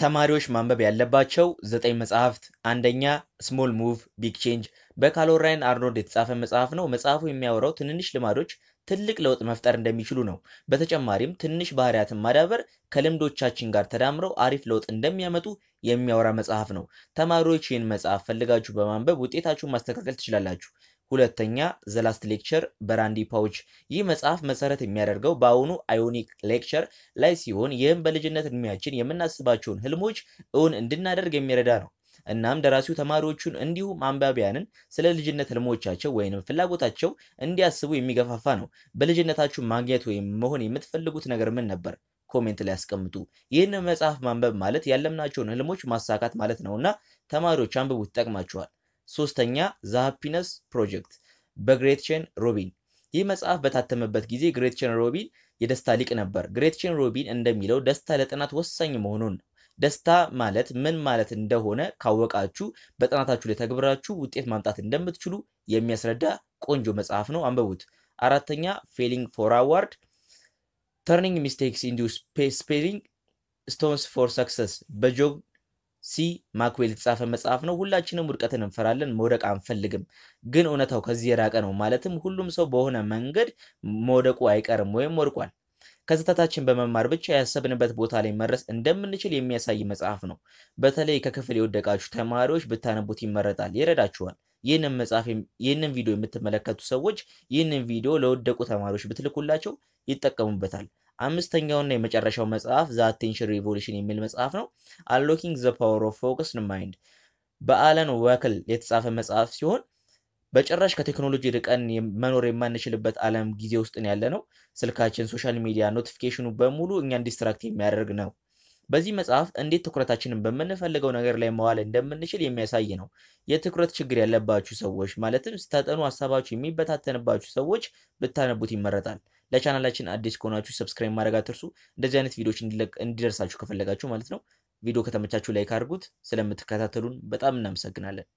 ተማሪዎች ማንበብ ያለባቸው ዘጠኝ መጽሐፍት፣ አንደኛ ስሞል ሙቭ ቢግ ቼንጅ በካሎራይን አርኖልድ የተጻፈ መጽሐፍ ነው። መጽሐፉ የሚያወራው ትንንሽ ልማዶች ትልቅ ለውጥ መፍጠር እንደሚችሉ ነው። በተጨማሪም ትንሽ ባህሪያትን ማዳበር ከልምዶቻችን ጋር ተዳምረው አሪፍ ለውጥ እንደሚያመጡ የሚያወራ መጽሐፍ ነው። ተማሪዎች ይህን መጽሐፍ ፈልጋችሁ በማንበብ ውጤታችሁን ማስተካከል ትችላላችሁ። ሁለተኛ ዘላስት ሌክቸር በራንዲ ፓውች። ይህ መጽሐፍ መሰረት የሚያደርገው በአሁኑ አዮኒክ ሌክቸር ላይ ሲሆን ይህም በልጅነት እድሜያችን የምናስባቸውን ህልሞች እውን እንድናደርግ የሚረዳ ነው። እናም ደራሲው ተማሪዎቹን እንዲሁም አንባቢያንን ስለ ልጅነት ህልሞቻቸው ወይንም ፍላጎታቸው እንዲያስቡ የሚገፋፋ ነው። በልጅነታችሁ ማግኘት ወይም መሆን የምትፈልጉት ነገር ምን ነበር? ኮሜንት ላይ ያስቀምጡ። ይህን መጽሐፍ ማንበብ ማለት ያለምናቸውን ህልሞች ማሳካት ማለት ነውና ተማሪዎች አንብቡት፣ ይጠቅማችኋል። ሶስተኛ ዘ ሃፒነስ ፕሮጀክት በግሬትቸን ሮቢን። ይህ መጽሐፍ በታተመበት ጊዜ ግሬትቸን ሮቢን የደስታ ሊቅ ነበር። ግሬትቼን ሮቢን እንደሚለው ደስታ ለጥናት ወሳኝ መሆኑን ደስታ ማለት ምን ማለት እንደሆነ ካወቃችሁ በጥናታችሁ ላይ ተግብራችሁ ውጤት ማምጣት እንደምትችሉ የሚያስረዳ ቆንጆ መጽሐፍ ነው። አንብቡት። አራተኛ ፌሊንግ ፎር አዋርድ ተርኒንግ ሚስቴክስ ኢንዱስ ስፔሊንግ ስቶንስ ፎር ሰክሰስ በጆብ ሲ ማክቤል የተጻፈ መጽሐፍ ነው። ሁላችንም ውድቀትን እንፈራለን፣ መውደቅ አንፈልግም፣ ግን እውነታው ከዚህ የራቀ ነው። ማለትም ሁሉም ሰው በሆነ መንገድ መውደቁ አይቀርም ወይም ወድቋል። ከስህተታችን በመማር ብቻ ያሰብንበት ቦታ ላይ መድረስ እንደምንችል የሚያሳይ መጽሐፍ ነው። በተለይ ከክፍል የወደቃችሁ ተማሪዎች ብታነቡት ይመረጣል፣ ይረዳችኋል። ይህንን መጽሐፍ ይህንን ቪዲዮ የምትመለከቱ ሰዎች ይህንን ቪዲዮ ለወደቁ ተማሪዎች ብትልኩላቸው ይጠቀሙበታል። አምስተኛውና የመጨረሻው መጽሐፍ ዘ አቴንሽን ሪቮሉሽን የሚል መጽሐፍ ነው። አሎኪንግ ዘ ፓወር ኦፍ ፎከስድ ማይንድ በአለን ወክል የተጻፈ መጽሐፍ ሲሆን በጭራሽ ከቴክኖሎጂ ርቀን መኖር የማንችልበት ዓለም ጊዜ ውስጥ ያለ ነው። ስልካችን፣ ሶሻል ሚዲያ፣ ኖቲፊኬሽኑ በሙሉ እኛን ዲስትራክት የሚያደርግ ነው። በዚህ መጽሐፍ እንዴት ትኩረታችንን በምንፈልገው ነገር ላይ መዋል እንደምንችል የሚያሳይ ነው። የትኩረት ችግር ያለባችሁ ሰዎች ማለትም ስታጠኑ ሀሳባችሁ የሚበታተንባችሁ ሰዎች ብታነቡት ይመረጣል። ለቻናላችን አዲስ ከሆናችሁ ሰብስክራይብ ማድረግ አትርሱ። እንደዚህ አይነት ቪዲዮዎች እንዲደርሳችሁ ከፈለጋችሁ ማለት ነው። ቪዲዮ ከተመቻችሁ ላይክ አድርጉት። ስለምትከታተሉን በጣም እናመሰግናለን።